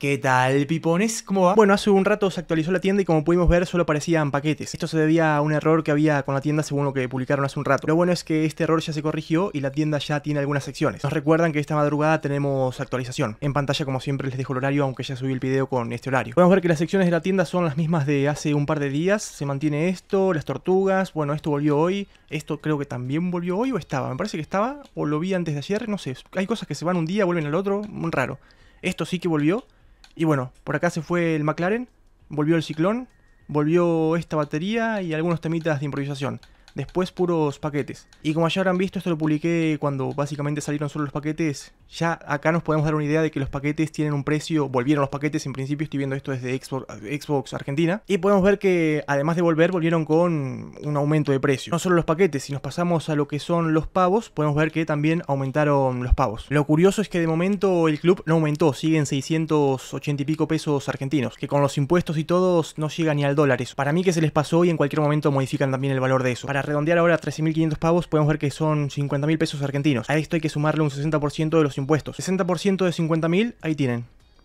¿Qué tal, pipones? ¿Cómo va? Bueno, hace un rato se actualizó la tienda y como pudimos ver solo aparecían paquetes. Esto se debía a un error que había con la tienda según lo que publicaron hace un rato. Lo bueno es que este error ya se corrigió y la tienda ya tiene algunas secciones. Nos recuerdan que esta madrugada tenemos actualización. En pantalla como siempre les dejo el horario aunque ya subí el video con este horario. Podemos ver que las secciones de la tienda son las mismas de hace un par de días. Se mantiene esto, las tortugas, bueno, esto volvió hoy. Esto creo que también volvió hoy o estaba. Me parece que estaba o lo vi antes de ayer, no sé. Hay cosas que se van un día, vuelven al otro, raro. Esto sí que volvió. Y bueno, por acá se fue el McLaren, volvió el ciclón, volvió esta batería y algunos temitas de improvisación después puros paquetes. Y como ya habrán visto, esto lo publiqué cuando básicamente salieron solo los paquetes. Ya acá nos podemos dar una idea de que los paquetes tienen un precio, volvieron los paquetes, en principio estoy viendo esto desde Xbox, Argentina. Y podemos ver que además de volver, volvieron con un aumento de precio. No solo los paquetes, si nos pasamos a lo que son los pavos, podemos ver que también aumentaron los pavos. Lo curioso es que de momento el club no aumentó, siguen 680 y pico pesos argentinos, que con los impuestos y todos no llega ni al eso. Para mí que se les pasó y en cualquier momento modifican también el valor de eso redondear ahora 13.500 pavos, podemos ver que son 50.000 pesos argentinos. A esto hay que sumarle un 60% de los impuestos. 60% de 50.000, ahí tienen.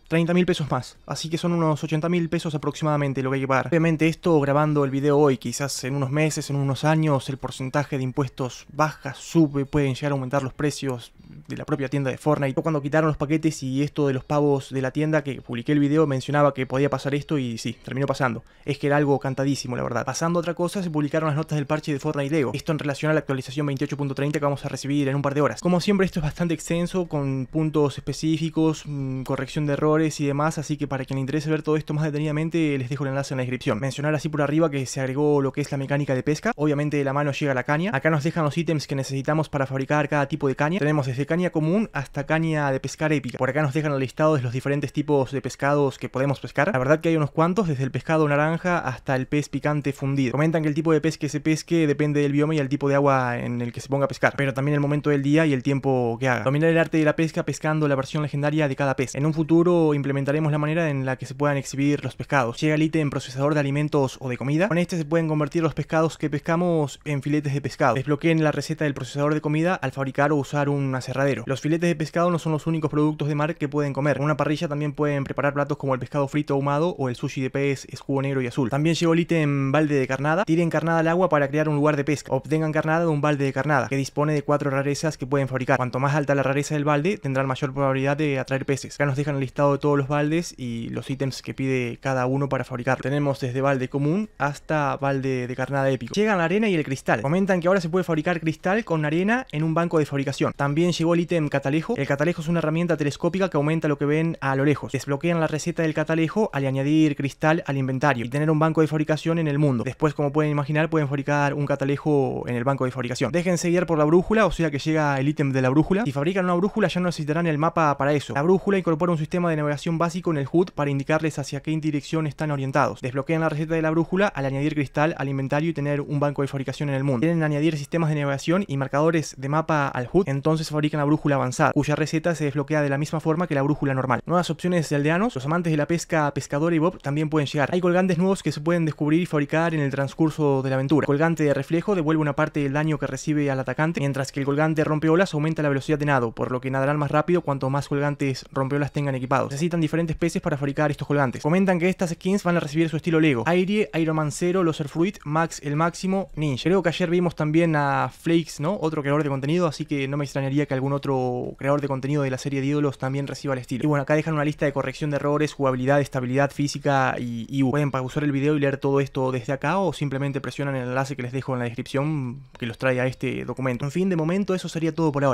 30.000 pesos más, así que son unos 80.000 pesos aproximadamente lo que hay que pagar. Obviamente esto grabando el video hoy, quizás en unos meses, en unos años, el porcentaje de impuestos baja, sube, pueden llegar a aumentar los precios, de la propia tienda de Fortnite. Cuando quitaron los paquetes y esto de los pavos de la tienda, que publiqué el video, mencionaba que podía pasar esto y sí, terminó pasando. Es que era algo cantadísimo, la verdad. Pasando a otra cosa, se publicaron las notas del parche de Fortnite Lego. Esto en relación a la actualización 28.30 que vamos a recibir en un par de horas. Como siempre, esto es bastante extenso, con puntos específicos, mm, corrección de errores y demás, así que para quien le interese ver todo esto más detenidamente, les dejo el enlace en la descripción. Mencionar así por arriba que se agregó lo que es la mecánica de pesca. Obviamente de la mano llega la caña. Acá nos dejan los ítems que necesitamos para fabricar cada tipo de caña. Tenemos desde caña caña común hasta caña de pescar épica. Por acá nos dejan el listado de los diferentes tipos de pescados que podemos pescar. La verdad que hay unos cuantos, desde el pescado naranja hasta el pez picante fundido. Comentan que el tipo de pez que se pesque depende del bioma y el tipo de agua en el que se ponga a pescar, pero también el momento del día y el tiempo que haga. Dominar el arte de la pesca pescando la versión legendaria de cada pez. En un futuro implementaremos la manera en la que se puedan exhibir los pescados. Llega el ítem procesador de alimentos o de comida. Con este se pueden convertir los pescados que pescamos en filetes de pescado. Desbloqueen la receta del procesador de comida al fabricar o usar una serrada. Los filetes de pescado no son los únicos productos de mar que pueden comer. En una parrilla también pueden preparar platos como el pescado frito ahumado o el sushi de pez, escudo negro y azul. También llevo el en balde de carnada. Tiren carnada al agua para crear un lugar de pesca. Obtengan carnada de un balde de carnada, que dispone de cuatro rarezas que pueden fabricar. Cuanto más alta la rareza del balde, tendrán mayor probabilidad de atraer peces. Acá nos dejan el listado de todos los baldes y los ítems que pide cada uno para fabricar. Tenemos desde balde común hasta balde de carnada épico. Llegan la arena y el cristal. Comentan que ahora se puede fabricar cristal con arena en un banco de fabricación. También llegó ítem catalejo. El catalejo es una herramienta telescópica que aumenta lo que ven a lo lejos. Desbloquean la receta del catalejo al añadir cristal al inventario y tener un banco de fabricación en el mundo. Después, como pueden imaginar, pueden fabricar un catalejo en el banco de fabricación. Déjense guiar por la brújula, o sea que llega el ítem de la brújula. y fabrican una brújula ya no necesitarán el mapa para eso. La brújula incorpora un sistema de navegación básico en el HUD para indicarles hacia qué dirección están orientados. Desbloquean la receta de la brújula al añadir cristal al inventario y tener un banco de fabricación en el mundo. Quieren añadir sistemas de navegación y marcadores de mapa al HUD, entonces fabrican brújula avanzada, cuya receta se desbloquea de la misma forma que la brújula normal. Nuevas opciones de aldeanos, los amantes de la pesca, pescadora y Bob también pueden llegar. Hay colgantes nuevos que se pueden descubrir y fabricar en el transcurso de la aventura. colgante de reflejo devuelve una parte del daño que recibe al atacante, mientras que el colgante rompeolas aumenta la velocidad de nado, por lo que nadarán más rápido cuanto más colgantes rompeolas tengan equipados. Necesitan diferentes peces para fabricar estos colgantes. Comentan que estas skins van a recibir su estilo Lego. Aire, Cero, Loser Fruit, Max el Máximo, Ninja. Creo que ayer vimos también a Flakes, ¿no? Otro creador de contenido, así que no me extrañaría que alguno otro creador de contenido de la serie de ídolos también reciba el estilo. Y bueno, acá dejan una lista de corrección de errores, jugabilidad, estabilidad física y, y pueden pausar el video y leer todo esto desde acá o simplemente presionan el enlace que les dejo en la descripción que los trae a este documento. En fin, de momento eso sería todo por ahora.